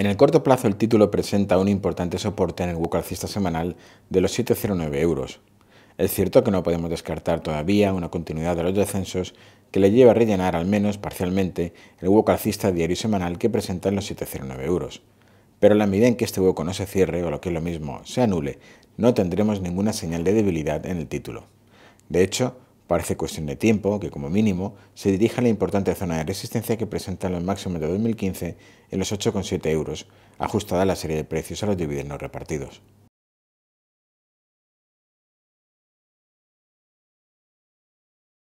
En el corto plazo el título presenta un importante soporte en el hueco alcista semanal de los 709 euros. Es cierto que no podemos descartar todavía una continuidad de los descensos que le lleve a rellenar al menos parcialmente el hueco alcista diario y semanal que en los 709 euros. Pero a la medida en que este hueco no se cierre o lo que es lo mismo, se anule, no tendremos ninguna señal de debilidad en el título. De hecho, Parece cuestión de tiempo que, como mínimo, se dirija a la importante zona de resistencia que presentan los máximos de 2015 en los 8,7 euros, ajustada a la serie de precios a los dividendos repartidos.